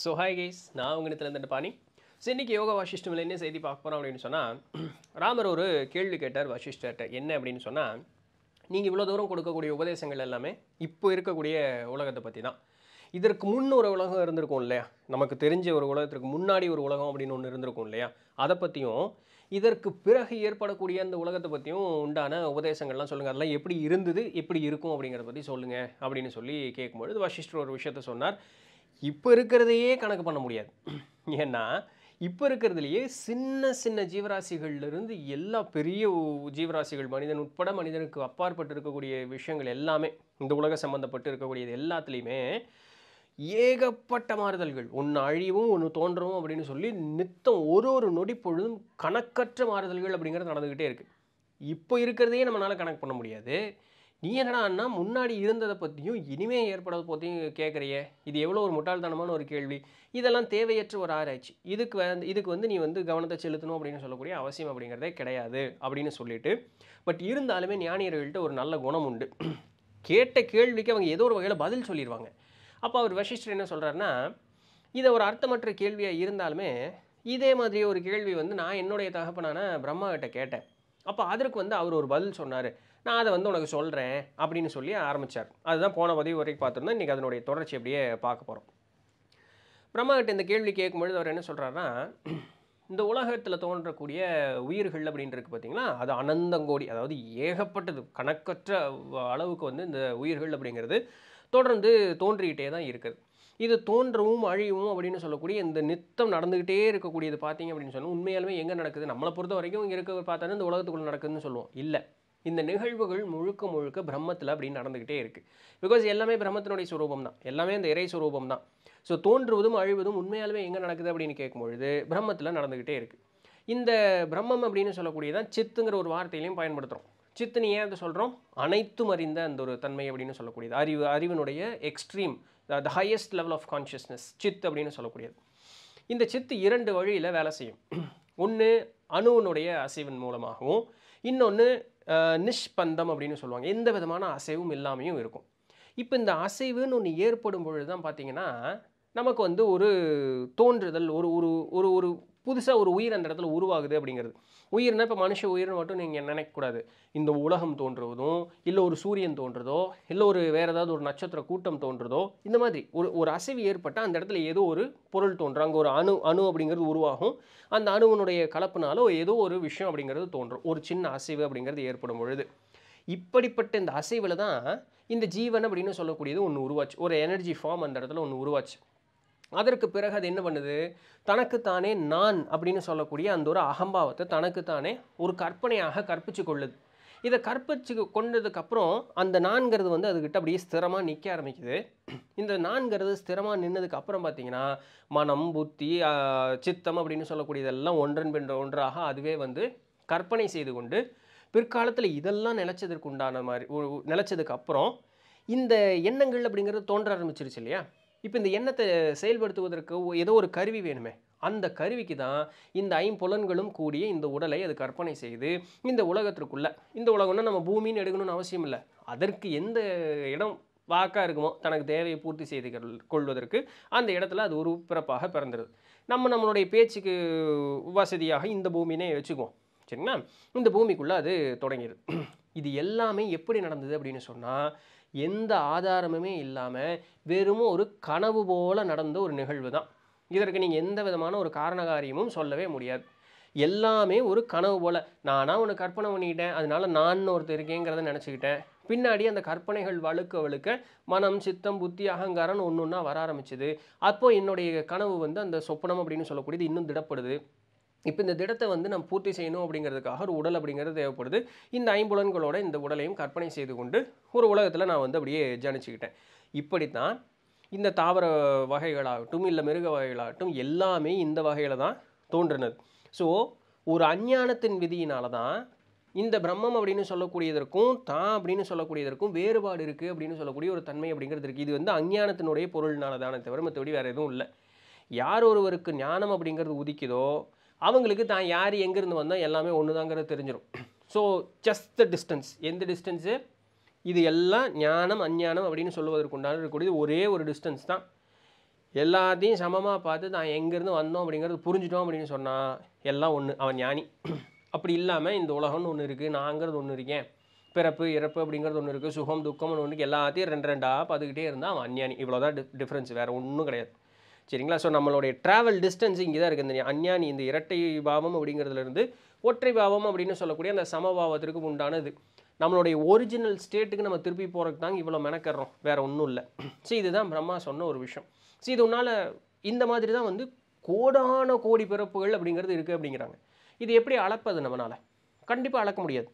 so hi guys நான் உங்கள் இடத்துல பாணி ஸோ இன்றைக்கி யோகா வாசிஷ்டமில் என்ன செய்தி பார்க்க போகிறோம் அப்படின்னு சொன்னால் ராமர் ஒரு கேள்வி கேட்டார் வசிஷ்டர்கிட்ட என்ன அப்படின்னு சொன்னால் நீங்கள் இவ்வளோ தூரம் கொடுக்கக்கூடிய உபதேசங்கள் எல்லாமே இப்போ இருக்கக்கூடிய உலகத்தை பற்றி தான் இதற்கு முன் ஒரு உலகம் இருந்திருக்கும் இல்லையா நமக்கு தெரிஞ்ச ஒரு உலகத்திற்கு முன்னாடி ஒரு உலகம் அப்படின்னு ஒன்று இருந்திருக்கும் இல்லையா அதை பற்றியும் இதற்கு பிறகு ஏற்படக்கூடிய அந்த உலகத்தை பற்றியும் உண்டான உபதேசங்கள்லாம் சொல்லுங்கள் அதெல்லாம் எப்படி இருந்தது எப்படி இருக்கும் அப்படிங்கிறத பற்றி சொல்லுங்கள் அப்படின்னு சொல்லி கேட்கும்பொழுது வசிஷ்டர் ஒரு விஷயத்த சொன்னார் இப்போ இருக்கிறதையே கணக்கு பண்ண முடியாது ஏன்னா இப்போ இருக்கிறதுலையே சின்ன சின்ன ஜீவராசிகள்லேருந்து எல்லா பெரிய ஜீவராசிகள் மனிதன் உட்பட மனிதனுக்கு அப்பாற்பட்டு இருக்கக்கூடிய விஷயங்கள் எல்லாமே இந்த உலக சம்மந்தப்பட்டு இருக்கக்கூடியது எல்லாத்துலேயுமே ஏகப்பட்ட மாறுதல்கள் ஒன்று அழிவும் ஒன்று தோன்றவும் அப்படின்னு சொல்லி நித்தம் ஒரு ஒரு நொடி பொழுதும் கணக்கற்ற மாறுதல்கள் அப்படிங்கிறது நடந்துக்கிட்டே இருக்குது இப்போ இருக்கிறதையே நம்மளால் கணக்கு பண்ண முடியாது நீ என்னடான்னா முன்னாடி இருந்ததை பற்றியும் இனிமே ஏற்படாத பற்றியும் கேட்குறியே இது எவ்வளோ ஒரு முட்டாள்தனமான ஒரு கேள்வி இதெல்லாம் தேவையற்ற ஒரு ஆராய்ச்சி இதுக்கு வந்து இதுக்கு வந்து நீ வந்து கவனத்தை செலுத்தணும் அப்படின்னு சொல்லக்கூடிய அவசியம் அப்படிங்கிறதே கிடையாது அப்படின்னு சொல்லிட்டு பட் இருந்தாலுமே ஞானியர்கள்ட்ட ஒரு நல்ல குணம் உண்டு கேட்ட கேள்விக்கு அவங்க ஏதோ ஒரு வகையில் பதில் சொல்லிடுவாங்க அப்போ அவர் வசிஷ்டர் என்ன சொல்கிறாருன்னா இதை ஒரு அர்த்தமற்ற கேள்வியாக இருந்தாலுமே இதே மாதிரி ஒரு கேள்வி வந்து நான் என்னுடைய தகப்பனான பிரம்மாகிட்ட கேட்டேன் அப்போ அதற்கு வந்து அவர் ஒரு பதில் சொன்னார் நான் அதை வந்து உனக்கு சொல்கிறேன் அப்படின்னு சொல்லி ஆரம்பித்தார் அதுதான் போன பதிவு வரைக்கும் பார்த்துருந்தோம் இன்றைக்கி அதனுடைய தொடர்ச்சி அப்படியே பார்க்க போகிறோம் கிட்ட இந்த கேள்வி கேட்கும்பொழுது அவர் என்ன சொல்கிறாருன்னா இந்த உலகத்தில் தோன்றக்கூடிய உயிர்கள் அப்படின்னு இருக்குது பார்த்திங்களா அது அனந்தங்கோடி அதாவது ஏகப்பட்டது கணக்கற்ற அளவுக்கு வந்து இந்த உயிர்கள் அப்படிங்கிறது தொடர்ந்து தோன்றிக்கிட்டே தான் இருக்குது இது தோன்றவும் அழியவும் அப்படின்னு சொல்லக்கூடிய இந்த நித்தம் நடந்துக்கிட்டே இருக்கக்கூடியது பார்த்திங்க அப்படின்னு சொன்னால் உண்மையாலுமே எங்கே நடக்குது நம்மளை பொறுத்த வரைக்கும் இங்கே இருக்க பார்த்தாலும் இந்த உலகத்துக்குள்ளே நடக்குதுன்னு சொல்லுவோம் இல்லை இந்த நிகழ்வுகள் முழுக்க முழுக்க பிரம்மத்தில் அப்படி நடந்துக்கிட்டே இருக்குது பிகாஸ் எல்லாமே பிரம்மத்தினுடைய சுரூபம் தான் எல்லாமே இந்த இறை சுரூபம் தான் ஸோ தோன்றுவதும் அழிவதும் உண்மையாலுமே எங்கே நடக்குது அப்படின்னு கேட்கும்பொழுது பிரம்மத்தில் நடந்துக்கிட்டே இருக்குது இந்த பிரம்மம் அப்படின்னு சொல்லக்கூடியதான் சித்துங்கிற ஒரு வார்த்தையிலையும் பயன்படுத்துகிறோம் சித்துன்னு ஏன் அதை சொல்கிறோம் அனைத்தும் அறிந்த அந்த ஒரு தன்மை அப்படின்னு சொல்லக்கூடியது அறிவு அறிவினுடைய extreme the highest level of consciousness சித் அப்படின்னு சொல்லக்கூடியது இந்த சித்து இரண்டு வழியில் வேலை செய்யும் ஒன்று அணுவனுடைய அசைவின் மூலமாகவும் இன்னொன்று நிஷ்பந்தம் அப்படின்னு சொல்லுவாங்க எந்த விதமான அசைவும் இல்லாமையும் இருக்கும் இப்போ இந்த அசைவுன்னு ஒன்று ஏற்படும் பொழுது தான் பார்த்திங்கன்னா நமக்கு வந்து ஒரு தோன்றுதல் ஒரு ஒரு ஒரு ஒரு புதுசாக ஒரு உயிர் அந்த இடத்துல உருவாகுது அப்படிங்கிறது உயிர்னா இப்போ மனுஷ உயிர்னு மட்டும் நீங்கள் நினைக்கக்கூடாது இந்த உலகம் தோன்றுவதும் இல்லை ஒரு சூரியன் தோன்றுறதோ இல்லை ஒரு வேறு ஏதாவது ஒரு நட்சத்திர கூட்டம் தோன்றுறதோ இந்த மாதிரி ஒரு ஒரு அசைவு ஏற்பட்டால் அந்த இடத்துல ஏதோ ஒரு பொருள் தோன்றும் அங்கே ஒரு அணு அணு அப்படிங்கிறது உருவாகும் அந்த அணுவனுடைய கலப்புனாலோ ஏதோ ஒரு விஷயம் அப்படிங்கிறது தோன்றும் ஒரு சின்ன அசைவு அப்படிங்கிறது ஏற்படும் பொழுது இப்படிப்பட்ட இந்த அசைவில் தான் இந்த ஜீவன் அப்படின்னு சொல்லக்கூடியது ஒன்று உருவாச்சு ஒரு எனர்ஜி ஃபார்ம் அந்த இடத்துல ஒன்று உருவாச்சு அதற்கு பிறகு அது என்ன பண்ணுது தனக்குத்தானே நான் அப்படின்னு சொல்லக்கூடிய அந்த ஒரு அகம்பாவத்தை தனக்குத்தானே ஒரு கற்பனையாக கற்பிச்சு கொள்ளுது இதை கற்பிச்சு கொண்டதுக்கப்புறம் அந்த நான்கிறது வந்து அதுக்கிட்ட அப்படியே ஸ்திரமாக நிற்க ஆரம்பிக்குது இந்த நான்கிறது ஸ்திரமாக நின்னதுக்கு அப்புறம் பார்த்தீங்கன்னா மனம் புத்தி சித்தம் அப்படின்னு சொல்லக்கூடியதெல்லாம் ஒன்றன் பின் ஒன்றாக அதுவே வந்து கற்பனை செய்து கொண்டு பிற்காலத்தில் இதெல்லாம் நிலச்சதற்கு உண்டான மாதிரி நிலச்சதுக்கு அப்புறம் இந்த எண்ணங்கள் அப்படிங்கிறது தோன்ற ஆரம்பிச்சிருச்சு இல்லையா இப்போ இந்த எண்ணத்தை செயல்படுத்துவதற்கு ஏதோ ஒரு கருவி வேணுமே அந்த கருவிக்கு தான் இந்த ஐம்புலன்களும் கூடிய இந்த உடலை அது கற்பனை செய்து இந்த உலகத்திற்குள்ளே இந்த உலகம்னா நம்ம பூமின்னு எடுக்கணும்னு அவசியம் இல்லை அதற்கு எந்த இடம் வாக்காக இருக்குமோ தனக்கு தேவையை பூர்த்தி செய்து கொள்வதற்கு அந்த இடத்துல அது ஒரு பிறப்பாக பிறந்துடுது நம்ம நம்மளுடைய பேச்சுக்கு வசதியாக இந்த பூமினே வச்சுக்குவோம் சரிங்களா இந்த பூமிக்குள்ளே அது தொடங்கிடுது இது எல்லாமே எப்படி நடந்தது அப்படின்னு சொன்னால் எந்த ஆதாரமுமே இல்லாமல் வெறும் ஒரு கனவு போல் நடந்த ஒரு நிகழ்வு தான் இதற்கு நீங்கள் எந்த விதமான ஒரு காரணகாரியமும் சொல்லவே முடியாது எல்லாமே ஒரு கனவு போல் நானாக ஒன்று கற்பனை பண்ணிக்கிட்டேன் அதனால் நான் ஒருத்தர் இருக்கேங்கிறத நினச்சிக்கிட்டேன் பின்னாடி அந்த கற்பனைகள் வழுக்க வழுக்க மனம் சித்தம் புத்தி அகங்காரம்னு ஒன்று ஒன்றா வர ஆரம்பிச்சுது அப்போது என்னுடைய கனவு வந்து அந்த சொப்பனம் அப்படின்னு சொல்லக்கூடியது இன்னும் திடப்படுது இப்போ இந்த திடத்தை வந்து நம்ம பூர்த்தி செய்யணும் அப்படிங்கிறதுக்காக ஒரு உடல் அப்படிங்கிறது தேவைப்படுது இந்த ஐம்புலன்களோட இந்த உடலையும் கற்பனை செய்து கொண்டு ஒரு உலகத்தில் நான் வந்து அப்படியே ஜனிச்சுக்கிட்டேன் இப்படித்தான் இந்த தாவர வகைகளாகட்டும் இல்லை மிருக வகைகளாகட்டும் எல்லாமே இந்த வகையில் தான் தோன்றினது ஸோ ஒரு அஞ்ஞானத்தின் விதியினால தான் இந்த பிரம்மம் அப்படின்னு சொல்லக்கூடியதற்கும் தான் அப்படின்னு சொல்லக்கூடியதற்கும் வேறுபாடு இருக்குது அப்படின்னு சொல்லக்கூடிய ஒரு தன்மை அப்படிங்கிறது இருக்குது இது வந்து அஞ்ஞானத்தினுடைய பொருளினால தானே தவிர மற்றபடி வேறு எதுவும் இல்லை யார் ஒருவருக்கு ஞானம் அப்படிங்கிறது உதிக்குதோ அவங்களுக்கு தான் யார் எங்கேருந்து வந்தால் எல்லாமே ஒன்று தாங்கிறது தெரிஞ்சிடும் ஸோ ஜஸ்ட் த டிஸ்டன்ஸ் எந்த டிஸ்டன்ஸு இது எல்லாம் ஞானம் அஞ்ஞானம் அப்படின்னு சொல்லுவதற்குண்டான இருக்கக்கூடியது ஒரே ஒரு டிஸ்டன்ஸ் தான் எல்லாத்தையும் சமமாக பார்த்து தான் எங்கேருந்து வந்தோம் அப்படிங்கிறது புரிஞ்சிட்டோம் அப்படின்னு சொன்னால் எல்லாம் ஒன்று அவன் ஞானி அப்படி இல்லாமல் இந்த உலகம்னு ஒன்று இருக்குது நாங்கிறது ஒன்று இருக்கேன் பிறப்பு இறப்பு அப்படிங்கிறது ஒன்று இருக்குது சுகம் துக்கம்னு ஒன்று எல்லாத்தையும் ரெண்டு ரெண்டாக பார்த்துக்கிட்டே இருந்தால் அவன் அஞ்ஞானி இவ்வளோதான் டிஃப்ரென்ஸ் வேறு ஒன்றும் கிடையாது சரிங்களா ஸோ நம்மளுடைய ட்ராவல் டிஸ்டன்ஸ் இங்கே தான் இருக்குது இந்த அஞ்ஞானி இந்த இரட்டை பாவம் அப்படிங்கிறதுலேருந்து ஒற்றை பாவம் அப்படின்னு சொல்லக்கூடிய அந்த சமபாவத்திற்கு உண்டானது நம்மளுடைய ஒரிஜினல் ஸ்டேட்டுக்கு நம்ம திருப்பி போகிறதுக்கு தாங்க இவ்வளோ மெனக்கிறோம் வேறு ஒன்றும் இல்லை ஸோ இதுதான் பிரம்மா சொன்ன ஒரு விஷயம் ஸோ இது உன்னால் இந்த மாதிரி தான் வந்து கோடான கோடி பிறப்புகள் அப்படிங்கிறது இருக்குது அப்படிங்கிறாங்க இது எப்படி அளப்பது நம்மளால் கண்டிப்பாக அளக்க முடியாது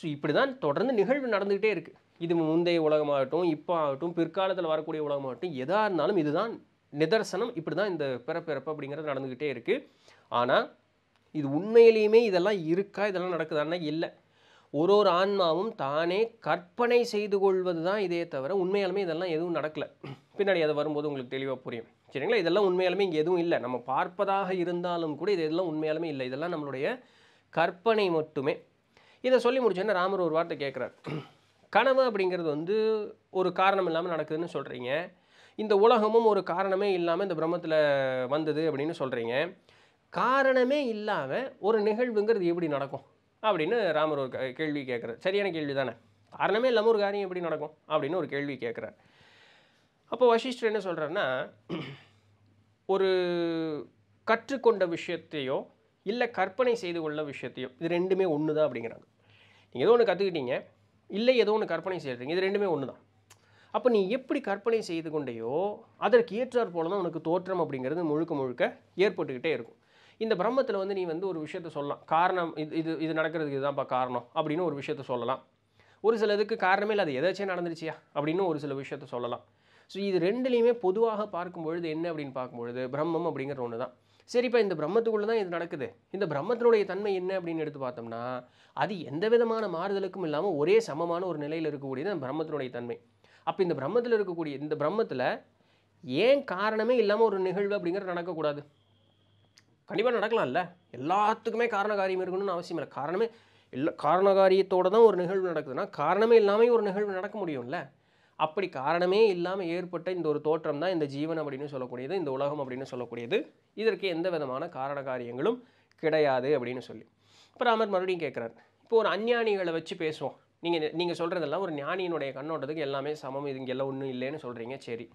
ஸோ இப்படி தான் தொடர்ந்து நிகழ்வு நடந்துக்கிட்டே இருக்குது இது முந்தைய உலகமாகட்டும் இப்போ ஆகட்டும் பிற்காலத்தில் வரக்கூடிய உலகமாகட்டும் எதாக இருந்தாலும் இதுதான் நிதர்சனம் இப்படி தான் இந்த பிறப்பிறப்பு அப்படிங்கிறது நடந்துக்கிட்டே இருக்குது ஆனால் இது உண்மையிலேயுமே இதெல்லாம் இருக்கா இதெல்லாம் நடக்குதான்னா இல்லை ஒரு ஒரு ஆன்மாவும் தானே கற்பனை செய்து கொள்வது தான் இதே தவிர உண்மையாலுமே இதெல்லாம் எதுவும் நடக்கலை பின்னாடி அதை வரும்போது உங்களுக்கு தெளிவாக புரியும் சரிங்களா இதெல்லாம் உண்மையாலுமே இங்கே எதுவும் இல்லை நம்ம பார்ப்பதாக இருந்தாலும் கூட இது இதெல்லாம் உண்மையாலுமே இல்லை இதெல்லாம் நம்மளுடைய கற்பனை மட்டுமே இதை சொல்லி முடிச்சோன்னா ராமர் ஒரு வார்த்தை கேட்குறார் கனவு அப்படிங்கிறது வந்து ஒரு காரணம் இல்லாமல் நடக்குதுன்னு சொல்கிறீங்க இந்த உலகமும் ஒரு காரணமே இல்லாமல் இந்த பிரம்மத்தில் வந்தது அப்படின்னு சொல்கிறீங்க காரணமே இல்லாமல் ஒரு நிகழ்வுங்கிறது எப்படி நடக்கும் அப்படின்னு ராமர் ஒரு கேள்வி கேட்குறார் சரியான கேள்வி தானே காரணமே இல்லாமல் ஒரு காரியம் எப்படி நடக்கும் அப்படின்னு ஒரு கேள்வி கேட்குறார் அப்போ வசிஷ்டர் என்ன சொல்கிறாருன்னா ஒரு கற்றுக்கொண்ட விஷயத்தையோ இல்லை கற்பனை செய்து கொள்ள விஷயத்தையோ இது ரெண்டுமே ஒன்று தான் அப்படிங்கிறாங்க நீங்கள் ஏதோ ஒன்று கற்றுக்கிட்டீங்க இல்லை ஏதோ ஒன்று கற்பனை செய்கிறீங்க இது ரெண்டுமே ஒன்று தான் அப்போ நீ எப்படி கற்பனை செய்து கொண்டையோ அதற்கு ஏற்றாற் போல தான் உனக்கு தோற்றம் அப்படிங்கிறது முழுக்க முழுக்க ஏற்பட்டுக்கிட்டே இருக்கும் இந்த பிரம்மத்தில் வந்து நீ வந்து ஒரு விஷயத்த சொல்லலாம் காரணம் இது இது இது நடக்கிறதுக்கு இதுதான்ப்பா காரணம் அப்படின்னு ஒரு விஷயத்த சொல்லலாம் ஒரு சிலதுக்கு காரணமே இல்லை அது எதாச்சும் நடந்துருச்சியா அப்படின்னு ஒரு சில விஷயத்த சொல்லலாம் ஸோ இது ரெண்டுலேயுமே பொதுவாக பார்க்கும் பொழுது என்ன அப்படின்னு பார்க்கும்பொழுது பிரம்மம் அப்படிங்கிற ஒன்று தான் சரிப்பா இந்த பிரம்மத்துக்குள்ளே தான் இது நடக்குது இந்த பிரம்மத்தினுடைய தன்மை என்ன அப்படின்னு எடுத்து பார்த்தோம்னா அது எந்த விதமான மாறுதலுக்கும் இல்லாமல் ஒரே சமமான ஒரு நிலையில் இருக்கக்கூடியது பிரம்மத்தினுடைய தன்மை அப்போ இந்த பிரம்மத்தில் இருக்கக்கூடிய இந்த பிரம்மத்தில் ஏன் காரணமே இல்லாமல் ஒரு நிகழ்வு அப்படிங்கிறது நடக்கக்கூடாது கண்டிப்பாக நடக்கலாம்ல எல்லாத்துக்குமே காரண காரியம் இருக்கணும்னு அவசியம் இல்லை காரணமே இல்லை காரண காரியத்தோடு தான் ஒரு நிகழ்வு நடக்குதுன்னா காரணமே இல்லாமல் ஒரு நிகழ்வு நடக்க முடியும்ல அப்படி காரணமே இல்லாமல் ஏற்பட்ட இந்த ஒரு தோற்றம் தான் இந்த ஜீவன் அப்படின்னு சொல்லக்கூடியது இந்த உலகம் அப்படின்னு சொல்லக்கூடியது இதற்கு எந்த விதமான காரண காரியங்களும் கிடையாது அப்படின்னு சொல்லி இப்போ ராமர் மறுபடியும் கேட்குறாரு இப்போ ஒரு அஞ்ஞானிகளை வச்சு பேசுவோம் நீங்கள் நீங்கள் சொல்கிறதெல்லாம் ஒரு ஞானியினுடைய கண்ணோட்டத்துக்கு எல்லாமே சமம் இது இங்கே எல்லாம் ஒன்றும் இல்லைன்னு சொல்கிறீங்க சரி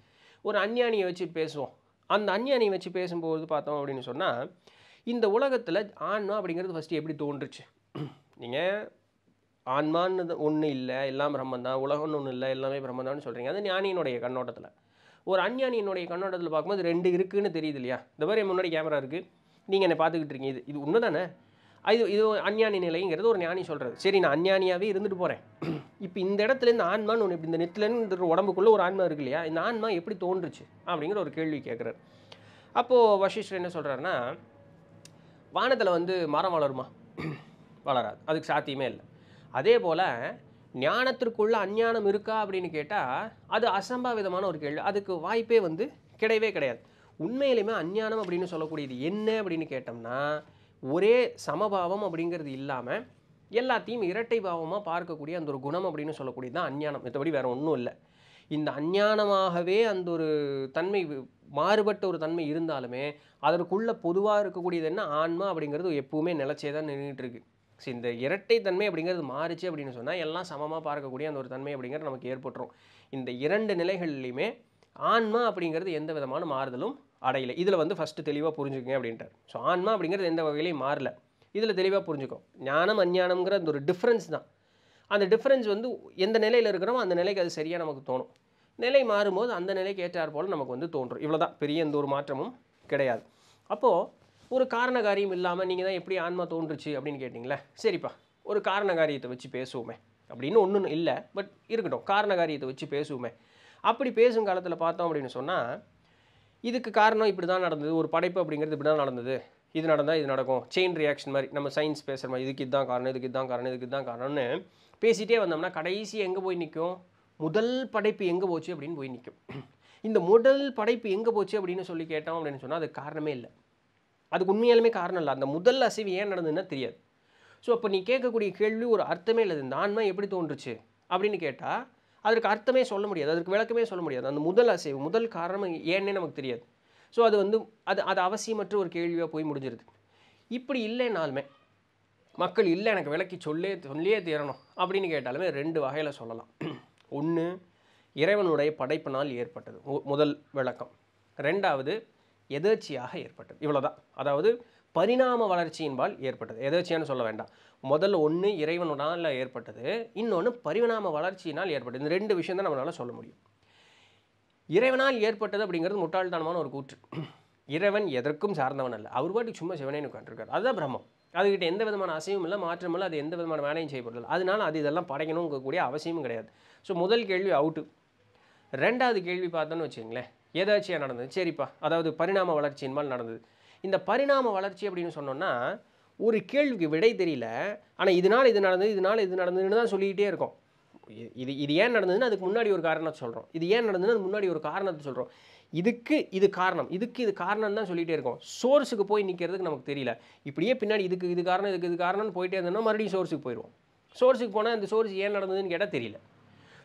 ஒரு அஞ்ஞானியை வச்சு பேசுவோம் அந்த அஞ்ஞானியை வச்சு பேசும்போது பார்த்தோம் அப்படின்னு சொன்னால் இந்த உலகத்தில் ஆன்மா அப்படிங்கிறது ஃபஸ்ட்டு எப்படி தோன்றுச்சு நீங்கள் ஆன்மான்னு ஒன்றும் இல்லை எல்லாம் பிரம்மன் தான் உலகம்னு ஒன்றும் இல்லை எல்லாமே பிரம்மந்தான்னு சொல்கிறீங்க அது ஞானியினுடைய கண்ணோட்டத்தில் ஒரு அஞ்ஞானியினுடைய கண்ணோட்டத்தில் பார்க்கும்போது ரெண்டு இருக்குதுன்னு தெரியுது இல்லையா இந்த மாதிரி முன்னாடி கேமரா இருக்குது நீங்கள் என்னை பார்த்துக்கிட்டு இருக்கீங்க இது இது உண்மை தானே இது இது அஞ்ஞானி நிலைங்கிறது ஒரு ஞானி சொல்கிறது சரி நான் அஞ்ஞானியாகவே இருந்துட்டு போகிறேன் இப்போ இந்த இடத்துல இந்த ஆன்மான்னு ஒன்று இப்போ இந்த நெத்துலேருந்து உடம்புக்குள்ளே ஒரு ஆன்மா இருக்கு இல்லையா இந்த ஆன்மா எப்படி தோன்றுச்சு அப்படிங்கிற ஒரு கேள்வி கேட்குறாரு அப்போது வசிஷ்டர் என்ன சொல்கிறாருன்னா வானத்தில் வந்து மரம் வளருமா வளராது அதுக்கு சாத்தியமே இல்லை அதே போல் ஞானத்திற்குள்ள அஞ்ஞானம் இருக்கா அப்படின்னு கேட்டால் அது அசம்பாவிதமான ஒரு கேள்வி அதுக்கு வாய்ப்பே வந்து கிடையவே கிடையாது உண்மையிலுமே அஞ்ஞானம் அப்படின்னு சொல்லக்கூடியது என்ன அப்படின்னு கேட்டோம்னா ஒரே சமபாவம் அப்படிங்கிறது இல்லாமல் எல்லாத்தையும் இரட்டை பாவமாக பார்க்கக்கூடிய அந்த ஒரு குணம் அப்படின்னு சொல்லக்கூடியது தான் அஞ்ஞானம் மற்றபடி வேறு ஒன்றும் இல்லை இந்த அஞ்ஞானமாகவே அந்த ஒரு தன்மை மாறுபட்ட ஒரு தன்மை இருந்தாலுமே அதற்குள்ளே பொதுவாக இருக்கக்கூடியது என்ன ஆன்மா அப்படிங்கிறது எப்போவுமே நிலச்சே தான் நின்றுட்டுருக்கு ஸோ இந்த இரட்டை தன்மை அப்படிங்கிறது மாறுச்சு அப்படின்னு சொன்னால் எல்லாம் சமமாக பார்க்கக்கூடிய அந்த ஒரு தன்மை அப்படிங்கிறது நமக்கு ஏற்பட்டுரும் இந்த இரண்டு நிலைகள்லையுமே ஆன்மா அப்படிங்கிறது எந்த விதமான மாறுதலும் அடையில இதில் வந்து ஃபஸ்ட்டு தெளிவாக புரிஞ்சுக்கங்க அப்படின்ட்டார் ஸோ ஆன்மா அப்படிங்கிறது எந்த வகையிலையும் மாறல இதில் தெளிவாக புரிஞ்சுக்கும் ஞானம் அஞ்ஞானம்ங்கிற அந்த ஒரு டிஃப்ரென்ஸ் தான் அந்த டிஃப்ரென்ஸ் வந்து எந்த நிலையில் இருக்கிறோமோ அந்த நிலைக்கு அது சரியாக நமக்கு தோணும் நிலை மாறும்போது அந்த நிலைக்கு ஏற்றார் போல் நமக்கு வந்து தோன்றும் இவ்வளோ தான் பெரிய எந்த ஒரு மாற்றமும் கிடையாது அப்போது ஒரு காரண காரியம் இல்லாமல் நீங்கள் தான் எப்படி ஆன்மா தோன்றுச்சு அப்படின்னு கேட்டிங்களே சரிப்பா ஒரு காரண காரியத்தை வச்சு பேசுவோமே அப்படின்னு ஒன்றும் இல்லை பட் இருக்கட்டும் காரண காரியத்தை வச்சு பேசுவோமே அப்படி பேசும் காலத்தில் பார்த்தோம் அப்படின்னு சொன்னால் இதுக்கு காரணம் இப்படி தான் நடந்தது ஒரு படைப்பு அப்படிங்கிறது இப்படி தான் நடந்தது இது நடந்தால் இது நடக்கும் செயின் ரியாக்ஷன் மாதிரி நம்ம சயின்ஸ் பேசுகிற மாதிரி இதுக்கு இதுதான் காரணம் இதுக்கு இதுதான் காரணம் இதுக்கு இதுதான் காரணம்னு பேசிகிட்டே வந்தோம்னா கடைசி எங்கே போய் நிற்கும் முதல் படைப்பு எங்கே போச்சு அப்படின்னு போய் நிற்கும் இந்த முதல் படைப்பு எங்கே போச்சு அப்படின்னு சொல்லி கேட்டோம் அப்படின்னு சொன்னால் அது காரணமே இல்லை அதுக்கு உண்மையாலுமே காரணம் இல்லை அந்த முதல் அசைவு ஏன் நடந்ததுன்னா தெரியாது ஸோ அப்போ நீ கேட்கக்கூடிய கேள்வி ஒரு அர்த்தமே இல்லை இந்த ஆன்மா எப்படி தோன்றுச்சு அப்படின்னு கேட்டால் அதற்கு அர்த்தமே சொல்ல முடியாது அதற்கு விளக்கமே சொல்ல முடியாது அந்த முதல் அசைவு முதல் காரணம் ஏன்னே நமக்கு தெரியாது ஸோ அது வந்து அது அது அவசியமற்ற ஒரு கேள்வியாக போய் முடிஞ்சிருது இப்படி இல்லைனாலுமே மக்கள் இல்லை எனக்கு விளக்கி சொல்லே சொல்லியே தீரணும் அப்படின்னு கேட்டாலுமே ரெண்டு வகையில் சொல்லலாம் ஒன்று இறைவனுடைய படைப்பினால் ஏற்பட்டது முதல் விளக்கம் ரெண்டாவது எதேர்ச்சியாக ஏற்பட்டது இவ்வளோதான் அதாவது பரிணாம வளர்ச்சியின்பால் ஏற்பட்டது எதேச்சியான்னு சொல்ல வேண்டாம் முதல்ல ஒன்று இறைவனுடனால் ஏற்பட்டது இன்னொன்று பரிணாம வளர்ச்சியினால் ஏற்பட்டது இந்த ரெண்டு விஷயம் தான் நம்மளால் சொல்ல முடியும் இறைவனால் ஏற்பட்டது அப்படிங்கிறது முட்டாள்தனமான ஒரு கூற்று இறைவன் எதற்கும் சார்ந்தவன் அல்ல அவர் பாட்டுக்கு சும்மா சிவனே உட்காந்துருக்கார் அதுதான் பிரம்மம் அதுக்கிட்ட எந்த விதமான அசையும் இல்லை மாற்றம் இல்லை அது எந்த விதமான வேலையும் செய்யப்படுறது அதனால அது இதெல்லாம் படைக்கணுங்கக்கூடிய அவசியமும் கிடையாது ஸோ முதல் கேள்வி அவுட்டு ரெண்டாவது கேள்வி பார்த்தோன்னு வச்சுங்களேன் ஏதாச்சியாக நடந்தது சரிப்பா அதாவது பரிணாம வளர்ச்சியின் நடந்தது இந்த பரிணாம வளர்ச்சி அப்படின்னு சொன்னோன்னா ஒரு கேள்விக்கு விடை தெரியல ஆனால் இதனால் இது நடந்தது இதனால் இது நடந்ததுன்னு தான் சொல்லிக்கிட்டே இருக்கும் இது இது ஏன் நடந்ததுன்னு அதுக்கு முன்னாடி ஒரு காரணத்தை சொல்கிறோம் இது ஏன் நடந்ததுன்னு அது முன்னாடி ஒரு காரணத்தை சொல்கிறோம் இதுக்கு இது காரணம் இதுக்கு இது காரணம் தான் சொல்லிகிட்டே இருக்கோம் சோர்ஸுக்கு போய் நிற்கிறதுக்கு நமக்கு தெரியல இப்படியே பின்னாடி இதுக்கு இது காரணம் இதுக்கு இது காரணம்னு போயிட்டே இருந்தோம்னா மறுபடியும் சோர்ஸுக்கு போயிடுவோம் சோர்ஸுக்கு போனால் இந்த சோர்ஸ் ஏன் நடந்ததுன்னு கேட்டால் தெரியல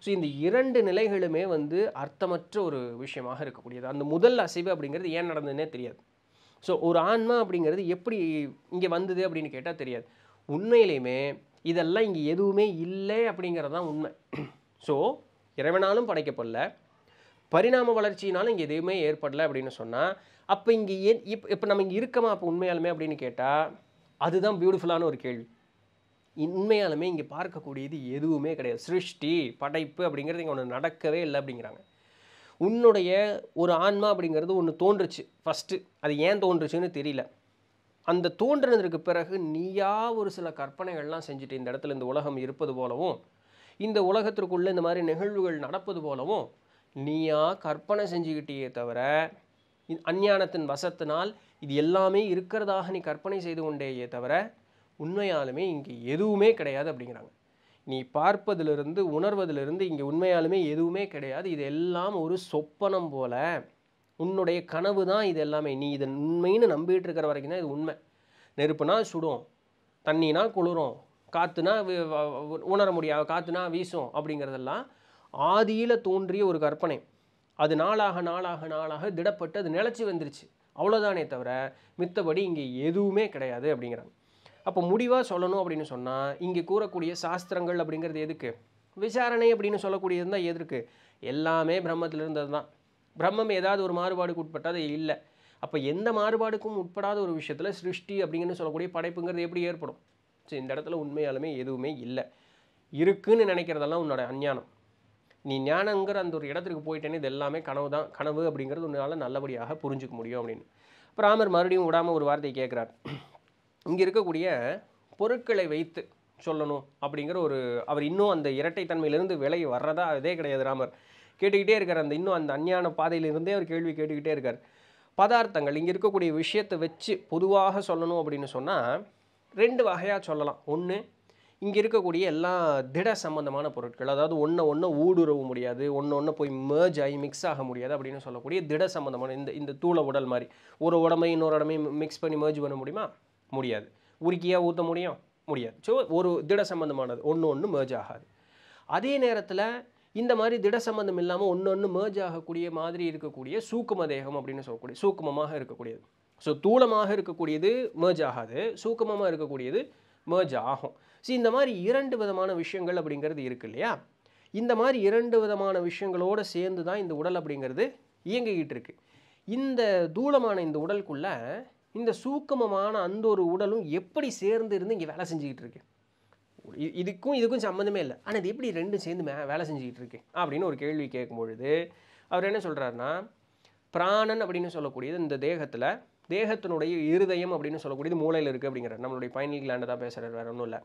ஸோ இந்த இரண்டு நிலைகளுமே வந்து அர்த்தமற்ற ஒரு விஷயமாக இருக்கக்கூடியது அந்த முதல் அசைவு அப்படிங்கிறது ஏன் நடந்ததுன்னே தெரியாது ஸோ ஒரு ஆன்மா அப்படிங்கிறது எப்படி இங்கே வந்தது அப்படின்னு கேட்டால் தெரியாது உண்மையிலையுமே இதெல்லாம் இங்கே எதுவுமே இல்லை அப்படிங்கிறது தான் உண்மை ஸோ இறைவனாலும் படைக்கப்படல பரிணாம வளர்ச்சியினாலும் இங்கே எதுவுமே ஏற்படலை அப்படின்னு சொன்னால் அப்போ இங்கே ஏ இப்போ இப்போ நம்ம இங்கே இருக்கமா அப்போ உண்மையாலுமே அப்படின்னு கேட்டால் அதுதான் பியூட்டிஃபுல்லான ஒரு கேள்வி உண்மையாலுமே இங்கே பார்க்கக்கூடியது எதுவுமே கிடையாது சிருஷ்டி படைப்பு அப்படிங்கிறது இங்கே ஒன்று நடக்கவே இல்லை அப்படிங்கிறாங்க உன்னுடைய ஒரு ஆன்மா அப்படிங்கிறது ஒன்று தோன்றுச்சு ஃபஸ்ட்டு அது ஏன் தோன்றுச்சுன்னு தெரியல அந்த தோன்றினதற்கு பிறகு நீயா ஒரு சில கற்பனைகள்லாம் செஞ்சுட்டு இந்த இடத்துல இந்த உலகம் இருப்பது போலவும் இந்த உலகத்திற்குள்ளே இந்த மாதிரி நிகழ்வுகள் நடப்பது போலவும் நீயா கற்பனை செஞ்சுக்கிட்டே தவிர அஞ்ஞானத்தின் வசத்தினால் இது எல்லாமே இருக்கிறதாக நீ கற்பனை செய்து கொண்டேயே தவிர உண்மையாலுமே இங்கே எதுவுமே கிடையாது அப்படிங்கிறாங்க நீ பார்ப்பதிலிருந்து உணர்வதிலிருந்து இங்கே உண்மையாலுமே எதுவுமே கிடையாது இது எல்லாம் ஒரு சொப்பனம் போல உன்னுடைய கனவு தான் இது எல்லாமே நீ இதை உண்மைன்னு நம்பிட்டு இருக்கிற வரைக்கும் தான் இது உண்மை நெருப்புனா சுடும் தண்ணினா குளிரும் காற்றுனா உணர முடியாது காற்றுனா வீசும் அப்படிங்கிறதெல்லாம் ஆதியில் தோன்றிய ஒரு கற்பனை அது நாளாக நாளாக நாளாக திடப்பட்டு அது நிலச்சி வந்துருச்சு அவ்வளோதானே தவிர மித்தபடி இங்கே எதுவுமே கிடையாது அப்படிங்கிறாங்க அப்போ முடிவாக சொல்லணும் அப்படின்னு சொன்னால் இங்கே கூறக்கூடிய சாஸ்திரங்கள் அப்படிங்கிறது எதுக்கு விசாரணை அப்படின்னு சொல்லக்கூடியது தான் எதற்கு எல்லாமே பிரம்மத்தில் இருந்தது தான் பிரம்மம் ஏதாவது ஒரு மாறுபாடுக்கு உட்பட்டது இல்லை அப்போ எந்த மாறுபாடுக்கும் உட்படாத ஒரு விஷயத்தில் சிருஷ்டி அப்படிங்கன்னு சொல்லக்கூடிய படைப்புங்கிறது எப்படி ஏற்படும் ஸோ இந்த இடத்துல உண்மையாலுமே எதுவுமே இல்லை இருக்குன்னு நினைக்கிறதெல்லாம் உன்னோட அஞ்ஞானம் நீ ஞானங்கிற அந்த ஒரு இடத்துக்கு போயிட்டேன்னு இது எல்லாமே கனவு தான் கனவு அப்படிங்கிறது உன்னால் நல்லபடியாக புரிஞ்சுக்க முடியும் அப்படின்னு அப்புறம் ராமர் மறுபடியும் விடாமல் ஒரு வார்த்தையை கேட்குறார் இங்கே இருக்கக்கூடிய பொருட்களை வைத்து சொல்லணும் அப்படிங்கிற ஒரு அவர் இன்னும் அந்த இரட்டைத்தன்மையிலிருந்து விலகி வர்றதா அதே கிடையாது ராமர் கேட்டுக்கிட்டே இருக்கார் அந்த இன்னும் அந்த அஞ்ஞான பாதையிலிருந்தே அவர் கேள்வி கேட்டுக்கிட்டே இருக்கார் பதார்த்தங்கள் இங்கே இருக்கக்கூடிய விஷயத்தை வச்சு பொதுவாக சொல்லணும் அப்படின்னு சொன்னால் ரெண்டு வகையாக சொல்லலாம் ஒன்று இங்கே இருக்கக்கூடிய எல்லா திட சம்பந்தமான பொருட்கள் அதாவது ஒன்று ஒன்று ஊடுருவ முடியாது ஒன்று ஒன்று போய் மேர்ஜ் ஆகி மிக்ஸ் ஆக முடியாது அப்படின்னு சொல்லக்கூடிய திட சம்பந்தமான இந்த இந்த தூள உடல் மாதிரி ஒரு உடம்பையும் இன்னொரு உடம்பையும் மிக்ஸ் பண்ணி மேர்ஜ் பண்ண முடியுமா முடியாது உருக்கியாக ஊற்ற முடியும் முடியாது ஸோ ஒரு திட சம்பந்தமானது ஒன்று ஒன்று மேஜ் ஆகாது அதே நேரத்தில் இந்த மாதிரி திட சம்பந்தம் இல்லாமல் ஒன்று ஒன்று மேஜ் ஆகக்கூடிய மாதிரி இருக்கக்கூடிய சூக்கும தேகம் அப்படின்னு சொல்லக்கூடிய சூக்குமமாக இருக்கக்கூடியது ஸோ தூளமாக இருக்கக்கூடியது மேஜ் ஆகாது சூக்குமமாக இருக்கக்கூடியது மேஜ் ஆகும் ஸோ இந்த மாதிரி இரண்டு விதமான விஷயங்கள் அப்படிங்கிறது இருக்கு இல்லையா இந்த மாதிரி இரண்டு விதமான விஷயங்களோடு சேர்ந்து தான் இந்த உடல் அப்படிங்கிறது இயங்கிக்கிட்டு இருக்குது இந்த தூளமான இந்த உடலுக்குள்ளே இந்த சூக்கமமான அந்த ஒரு உடலும் எப்படி சேர்ந்து இருந்து இங்கே வேலை செஞ்சுக்கிட்டு இருக்கு இதுக்கும் இதுக்கும் சம்மந்தமே இல்லை ஆனால் இது எப்படி ரெண்டும் சேர்ந்து மே வேலை செஞ்சுக்கிட்டு இருக்கு அப்படின்னு ஒரு கேள்வி கேட்கும் பொழுது அவர் என்ன சொல்கிறாருன்னா பிராணன் அப்படின்னு சொல்லக்கூடியது இந்த தேகத்தில் தேகத்தினுடைய இருதயம் அப்படின்னு சொல்லக்கூடியது மூளையில் இருக்குது அப்படிங்கிறார் நம்மளுடைய பைனல் கிளாண்டை தான் பேசுகிறார் வேறு ஒன்றும் இல்லை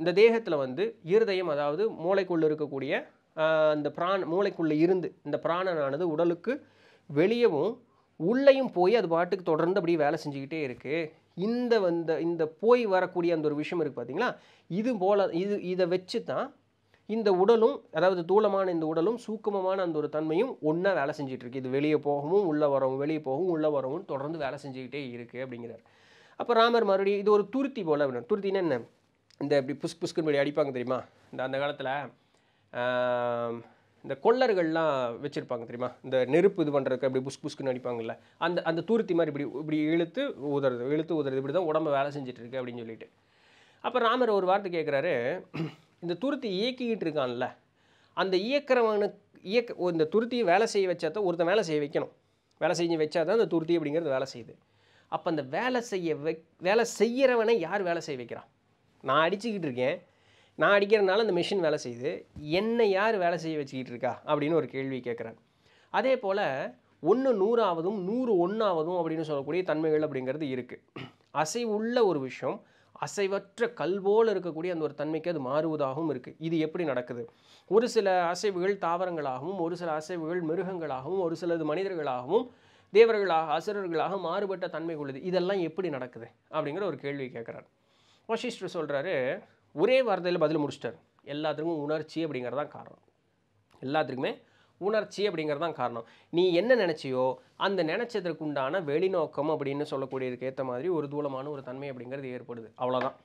இந்த தேகத்தில் வந்து இருதயம் அதாவது மூளைக்குள்ளே இருக்கக்கூடிய அந்த பிராண் மூளைக்குள்ளே இருந்து இந்த பிராணனானது உடலுக்கு வெளியவும் உள்ளேயும் போய் அது பாட்டுக்கு தொடர்ந்து அப்படியே வேலை செஞ்சுக்கிட்டே இருக்குது இந்த வந்த இந்த போய் வரக்கூடிய அந்த ஒரு விஷயம் இருக்குது பார்த்தீங்களா இது போல் இது இதை வச்சு தான் இந்த உடலும் அதாவது தூளமான இந்த உடலும் சூக்கமமான அந்த ஒரு தன்மையும் ஒன்றா வேலை இருக்குது இது வெளியே போகவும் உள்ளே வரவும் வெளியே போகவும் உள்ளே வரவும் தொடர்ந்து வேலை செஞ்சுக்கிட்டே இருக்குது அப்படிங்கிறார் அப்போ ராமர் மறுபடியும் இது ஒரு துருத்தி போல் அப்படின்னா துருத்தின்னு என்ன இந்த இப்படி புஸ் புஸ்குன்னு அடிப்பாங்க தெரியுமா இந்த அந்த காலத்தில் இந்த கொள்ளர்கள்லாம் வச்சுருப்பாங்க தெரியுமா இந்த நெருப்பு இது பண்ணுறதுக்கு அப்படி புஷ் புஷ்க்குன்னு அடிப்பாங்கல்ல அந்த அந்த தூர்த்தி மாதிரி இப்படி இப்படி இழுத்து ஊதுறது இழுத்து ஊதுறது இப்படி தான் உடம்பு வேலை செஞ்சுட்டு இருக்கு அப்படின்னு சொல்லிட்டு அப்போ ராமர் ஒரு வார்த்தை கேட்குறாரு இந்த துருத்தி இயக்கிக்கிட்டு இருக்கான்ல அந்த இயக்கிறவனுக்கு இயக்க இந்த துருத்தியை வேலை செய்ய வச்சா தான் ஒருத்தன் வேலை செய்ய வைக்கணும் வேலை செஞ்சு வச்சா தான் அந்த துருத்தி அப்படிங்கிறது வேலை செய்யுது அப்போ அந்த வேலை செய்ய வை வேலை செய்கிறவனை யார் வேலை செய்ய வைக்கிறான் நான் அடிச்சுக்கிட்டு இருக்கேன் நான் அடிக்கிறதுனால அந்த மிஷின் வேலை செய்யுது என்னை யார் வேலை செய்ய வச்சுக்கிட்டு இருக்கா அப்படின்னு ஒரு கேள்வி கேட்குறேன் அதே போல் ஒன்று நூறாவதும் நூறு ஒன்றாவதும் அப்படின்னு சொல்லக்கூடிய தன்மைகள் அப்படிங்கிறது இருக்குது அசைவுள்ள ஒரு விஷயம் அசைவற்ற கல்போல் இருக்கக்கூடிய அந்த ஒரு தன்மைக்கு அது மாறுவதாகவும் இருக்குது இது எப்படி நடக்குது ஒரு சில அசைவுகள் தாவரங்களாகவும் ஒரு சில அசைவுகள் மிருகங்களாகவும் ஒரு சிலது மனிதர்களாகவும் தேவர்களாக அசுரர்களாக மாறுபட்ட தன்மை உள்ளது இதெல்லாம் எப்படி நடக்குது அப்படிங்கிற ஒரு கேள்வி கேட்குறார் வசிஷ்டர் சொல்கிறாரு ஒரே வார்த்தையில் பதில் முடிச்சிட்டார் எல்லாத்துக்கும் உணர்ச்சி அப்படிங்கிறது தான் காரணம் எல்லாத்துக்குமே உணர்ச்சி அப்படிங்கிறது தான் காரணம் நீ என்ன நினச்சியோ அந்த நினச்சதற்கு உண்டான வெளிநோக்கம் அப்படின்னு சொல்லக்கூடியதுக்கு ஏற்ற மாதிரி ஒரு தூளமான ஒரு தன்மை அப்படிங்கிறது ஏற்படுது அவ்வளோதான்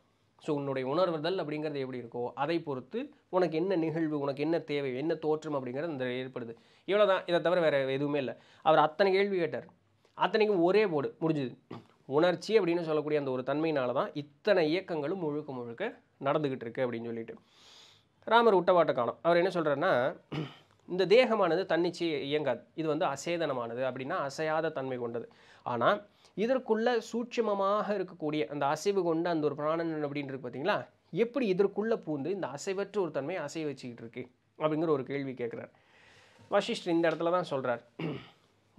ஸோ உன்னுடைய உணர்வுதல் அப்படிங்கிறது எப்படி இருக்கோ அதை பொறுத்து உனக்கு என்ன நிகழ்வு உனக்கு என்ன தேவை என்ன தோற்றம் அப்படிங்கிறது அந்த ஏற்படுது இவ்வளோ தான் இதை தவிர வேறு எதுவுமே இல்லை அவர் அத்தனை கேள்வி கேட்டார் அத்தனைக்கும் ஒரே போர்டு முடிஞ்சுது உணர்ச்சி அப்படின்னு சொல்லக்கூடிய அந்த ஒரு தன்மையினால தான் இத்தனை இயக்கங்களும் முழுக்க முழுக்க நடந்துக்கிட்டு இருக்குது அப்படின்னு சொல்லிட்டு ராமர் உட்டவாட்ட காணும் அவர் என்ன சொல்கிறாருன்னா இந்த தேகமானது தன்னிச்சு இயங்காது இது வந்து அசேதனமானது அப்படின்னா அசையாத தன்மை கொண்டது ஆனால் இதற்குள்ளே சூட்சமமாக இருக்கக்கூடிய அந்த அசைவு கொண்ட அந்த ஒரு பிராணன் அப்படின்னு இருக்கு பார்த்தீங்களா எப்படி இதற்குள்ளே பூந்து இந்த அசைவற்ற ஒரு தன்மையை அசை வச்சுக்கிட்டு இருக்கு அப்படிங்கிற ஒரு கேள்வி கேட்குறார் வசிஷ்டர் இந்த இடத்துல தான் சொல்கிறார்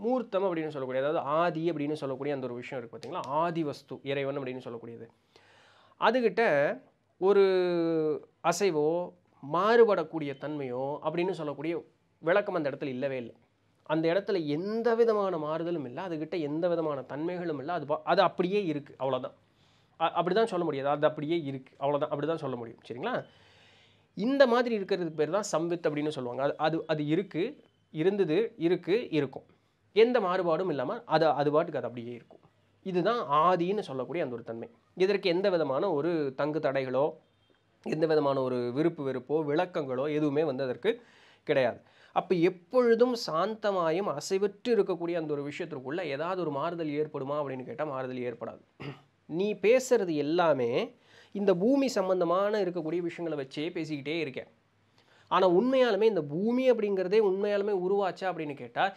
மூர்த்தம் அப்படின்னு சொல்லக்கூடிய அதாவது ஆதி அப்படின்னு சொல்லக்கூடிய அந்த ஒரு விஷயம் இருக்குது பார்த்தீங்களா ஆதி வஸ்து இறைவன் அப்படின்னு சொல்லக்கூடியது அதுகிட்ட ஒரு அசைவோ மாறுபடக்கூடிய தன்மையோ அப்படின்னு சொல்லக்கூடிய விளக்கம் அந்த இடத்துல இல்லவே இல்லை அந்த இடத்துல எந்த விதமான மாறுதலும் இல்லை அதுக்கிட்ட எந்த விதமான தன்மைகளும் இல்லை அது அது அப்படியே இருக்குது அவ்வளோதான் அப்படி தான் சொல்ல முடியாது அது அப்படியே இருக்குது அவ்வளோதான் அப்படி தான் சொல்ல முடியும் சரிங்களா இந்த மாதிரி இருக்கிறதுக்கு பேர் தான் சம்வித் அப்படின்னு சொல்லுவாங்க அது அது அது இருக்குது இருந்தது இருக்குது இருக்கும் எந்த மாறுபாடும் இல்லாமல் அது அது பாட்டுக்கு அது அப்படியே இருக்கும் இதுதான் ஆதின்னு சொல்லக்கூடிய அந்த ஒரு தன்மை இதற்கு எந்த விதமான ஒரு தங்கு தடைகளோ எந்த விதமான ஒரு விருப்பு வெறுப்போ விளக்கங்களோ எதுவுமே வந்து அதற்கு கிடையாது அப்போ எப்பொழுதும் சாந்தமாயும் அசைவற்று இருக்கக்கூடிய அந்த ஒரு விஷயத்திற்குள்ளே ஏதாவது ஒரு மாறுதல் ஏற்படுமா அப்படின்னு கேட்டால் மாறுதல் ஏற்படாது நீ பேசுகிறது எல்லாமே இந்த பூமி சம்பந்தமான இருக்கக்கூடிய விஷயங்களை வச்சே பேசிக்கிட்டே இருக்கேன் ஆனால் உண்மையாலுமே இந்த பூமி அப்படிங்கிறதே உண்மையாலுமே உருவாச்சா அப்படின்னு கேட்டால்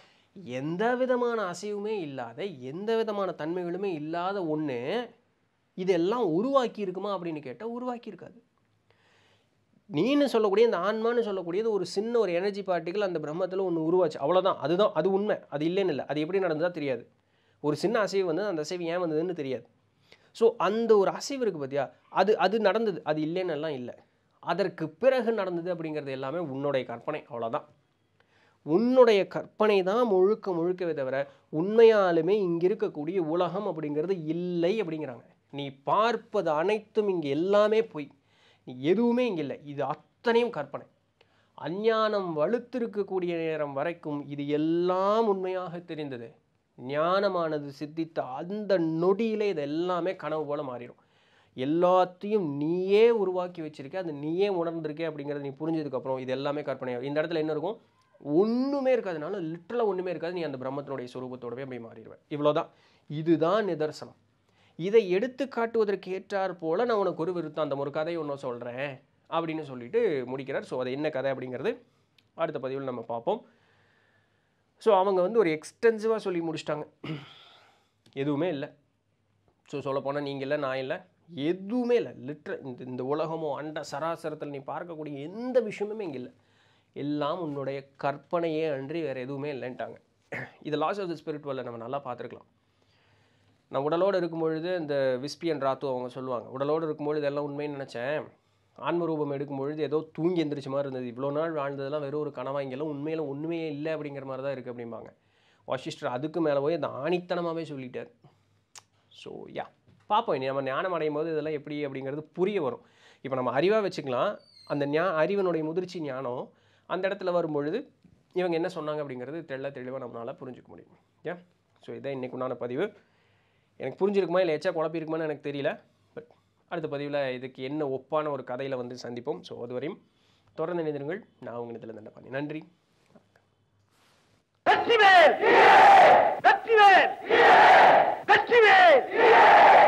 எந்த விதமான அசைவுமே இல்லாத எந்த விதமான தன்மைகளுமே இல்லாத ஒன்று இதெல்லாம் உருவாக்கி இருக்குமா அப்படின்னு கேட்டால் உருவாக்கியிருக்காது நீன்னு சொல்லக்கூடிய இந்த ஆன்மான்னு சொல்லக்கூடியது ஒரு சின்ன ஒரு எனர்ஜி பார்ட்டிகள் அந்த பிரம்மத்தில் ஒன்று உருவாச்சு அவ்வளோதான் அதுதான் அது உண்மை அது இல்லைன்னு இல்லை அது எப்படி நடந்ததாக தெரியாது ஒரு சின்ன அசைவு வந்து அந்த அசைவு ஏன் வந்ததுன்னு தெரியாது ஸோ அந்த ஒரு அசைவு இருக்குது பார்த்தியா அது அது நடந்தது அது எல்லாம் இல்லை அதற்கு பிறகு நடந்தது அப்படிங்கிறது எல்லாமே உன்னுடைய கற்பனை அவ்வளோதான் உன்னுடைய கற்பனை தான் முழுக்க முழுக்கவே தவிர உண்மையாலுமே இங்கே இருக்கக்கூடிய உலகம் அப்படிங்கிறது இல்லை அப்படிங்கிறாங்க நீ பார்ப்பது அனைத்தும் இங்கே எல்லாமே பொய் நீ எதுவுமே இங்கே இல்லை இது அத்தனையும் கற்பனை அஞ்ஞானம் வலுத்திருக்கக்கூடிய நேரம் வரைக்கும் இது எல்லாம் உண்மையாக தெரிந்தது ஞானமானது சித்தித்த அந்த நொடியிலே இது எல்லாமே கனவு போல் மாறிடும் எல்லாத்தையும் நீயே உருவாக்கி வச்சிருக்க அது நீயே உணர்ந்திருக்கே அப்படிங்கிறத நீ புரிஞ்சதுக்கப்புறம் இது எல்லாமே கற்பனை இந்த இடத்துல என்ன இருக்கும் ஒன்றுமே இருக்காதுனால லிட்டரலாக ஒன்றுமே இருக்காது நீ அந்த பிரம்மத்தினுடைய சுரூபத்தோடவே போய் மாறிடுவேன் இவ்வளோதான் இதுதான் நிதர்சனம் இதை எடுத்து காட்டுவதற்கு ஏற்றார் போல் நான் உனக்கு ஒரு விருத்தம் அந்த ஒரு கதையை ஒன்றும் சொல்கிறேன் அப்படின்னு சொல்லிட்டு முடிக்கிறார் ஸோ அதை என்ன கதை அப்படிங்கிறது அடுத்த பதிவில் நம்ம பார்ப்போம் ஸோ அவங்க வந்து ஒரு எக்ஸ்டென்சிவாக சொல்லி முடிச்சிட்டாங்க எதுவுமே இல்லை ஸோ சொல்லப்போனால் நீங்கள் இல்லை நான் இல்லை எதுவுமே இல்லை லிட்ரல் இந்த இந்த உலகமோ அண்ட சராசரத்தில் நீ பார்க்கக்கூடிய எந்த விஷயமுமே இங்கே இல்லை எல்லாம் உன்னுடைய கற்பனையே அன்றி வேறு எதுவுமே இல்லைன்ட்டாங்க இது லாஸ் ஆஃப் த ஸ்பிரிட்வலில் நம்ம நல்லா பார்த்துருக்கலாம் நான் உடலோடு இருக்கும்பொழுது இந்த விஸ்பி அண்ட் ராத்து அவங்க சொல்லுவாங்க உடலோடு இருக்கும்பொழுது எல்லாம் உண்மைன்னு நினச்சேன் ஆன்ம ரூபம் ஏதோ தூங்கி எந்திரிச்ச மாதிரி இருந்தது இவ்வளோ நாள் வாழ்ந்ததெல்லாம் வெறும் ஒரு கனவா இங்கெல்லாம் உண்மையில் உண்மையே இல்லை அப்படிங்கிற மாதிரி தான் இருக்குது அப்படிம்பாங்க வாஷிஸ்டர் அதுக்கு மேலே போய் அந்த ஆணித்தனமாகவே சொல்லிட்டார் ஸோ யா பார்ப்போம் இனி நம்ம ஞானம் அடையும் போது இதெல்லாம் எப்படி அப்படிங்கிறது புரிய வரும் இப்போ நம்ம அறிவாக வச்சுக்கலாம் அந்த ஞா அறிவனுடைய முதிர்ச்சி ஞானம் அந்த இடத்துல வரும்பொழுது இவங்க என்ன சொன்னாங்க அப்படிங்கிறது தெள்ள தெளிவாக நம்மளால் புரிஞ்சுக்க முடியும் ஏன் ஸோ இதான் இன்றைக்கு உண்டான பதிவு எனக்கு புரிஞ்சிருக்குமா இல்லை ஏச்சா குழப்பிருக்குமான்னு எனக்கு தெரியல பட் அடுத்த பதிவில் இதுக்கு என்ன ஒப்பான ஒரு கதையில் வந்து சந்திப்போம் ஸோ அதுவரையும் தொடர்ந்து நினைந்திருங்கள் நான் உங்கள் இதில் பண்ணி நன்றி வெற்றிவேல் வெற்றிவேல் வெற்றிவேல்